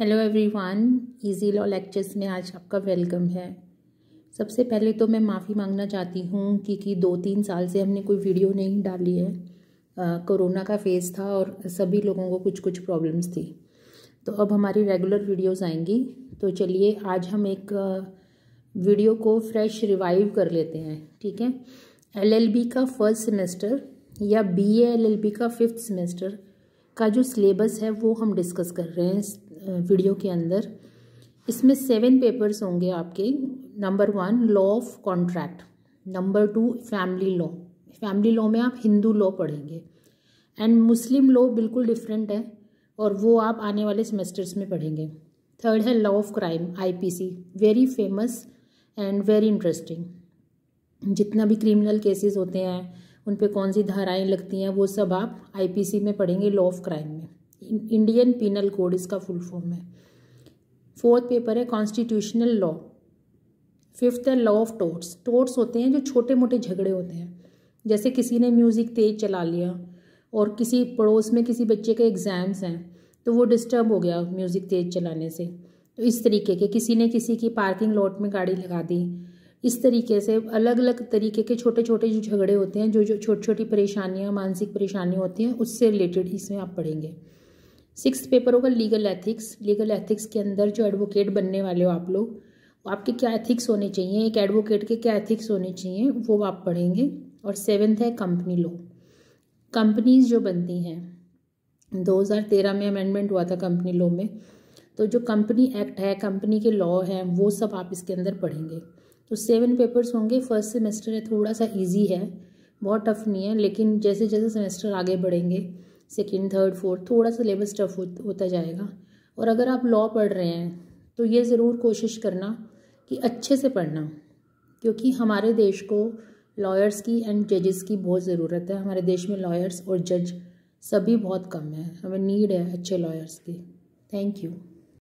hello everyone easy law lectures में आज आपका वेलकम है सबसे पहले तो मैं माफ़ी मांगना चाहती हूँ क्योंकि दो तीन साल से हमने कोई वीडियो नहीं डाली है कोरोना का फेज़ था और सभी लोगों को कुछ कुछ प्रॉब्लम्स थी तो अब हमारी रेगुलर वीडियोस आएंगी तो चलिए आज हम एक वीडियो को फ्रेश रिवाइव कर लेते हैं ठीक है एलएलबी का फर्स्ट सेमेस्टर या बीएएलएलबी का फिफ्थ सेमेस्टर का जो सिलेबस है वो हम डिस्कस कर रहे हैं वीडियो के अंदर इसमें सेवन पेपर्स होंगे आपके number one law of contract number two family law family law में आप हिंदू लॉ पढ़ेंगे एंड मुस्लिम लॉ बिल्कुल डिफरेंट है और वो आप आने वाले सेमेस्टर्स में पढ़ेंगे थर्ड है law of crime IPC very famous and very interesting जितना भी क्रिमिनल केसेस होते हैं उन पे कौन सी धाराएं लगती हैं वो सब आप आईपीसी में पढ़ेंगे लॉ ऑफ क्राइम में इंडियन पिनल कोड इसका फुल फॉर्म है फोर्थ पेपर है कॉन्स्टिट्यूशनल लॉ फिफ्थ है लॉ ऑफ टोर्ट्स टोर्ट्स होते हैं जो छोटे मोटे झगड़े होते हैं जैसे किसी ने म्यूज़िक तेज चला लिया और किसी पड़ोस में किसी बच्चे के एग्ज़ाम्स हैं तो वो डिस्टर्ब हो गया म्यूज़िक तेज चलाने से तो इस तरीके के किसी ने किसी की पार्किंग लॉट में गाड़ी लगा दी इस तरीके से अलग अलग तरीके के छोटे छोटे जो झगड़े होते हैं जो जो छोटी छोटी परेशानियाँ मानसिक परेशानियाँ होती हैं उससे रिलेटेड इसमें आप पढ़ेंगे सिक्स पेपर होगा लीगल एथिक्स लीगल एथिक्स के अंदर जो एडवोकेट बनने वाले हो आप लोग आपके क्या एथिक्स होने चाहिए एक एडवोकेट के क्या एथिक्स होने चाहिए वो आप पढ़ेंगे और सेवन्थ है कंपनी लॉ कंपनीज जो बनती हैं 2013 में अमेंडमेंट हुआ था कंपनी लॉ में तो जो कंपनी एक्ट है कंपनी के लॉ हैं वो सब आप इसके अंदर पढ़ेंगे तो सेवन पेपर्स होंगे फर्स्ट सेमेस्टर है थोड़ा सा ईजी है बहुत टफ नहीं है लेकिन जैसे जैसे सेमेस्टर आगे बढ़ेंगे सेकेंड थर्ड फोर्थ थोड़ा सिलेबस टफ होता जाएगा और अगर आप लॉ पढ़ रहे हैं तो ये ज़रूर कोशिश करना कि अच्छे से पढ़ना क्योंकि हमारे देश को लॉयर्स की एंड जजेस की बहुत ज़रूरत है हमारे देश में लॉयर्स और जज सभी बहुत कम है हमें नीड है अच्छे लॉयर्स की थैंक यू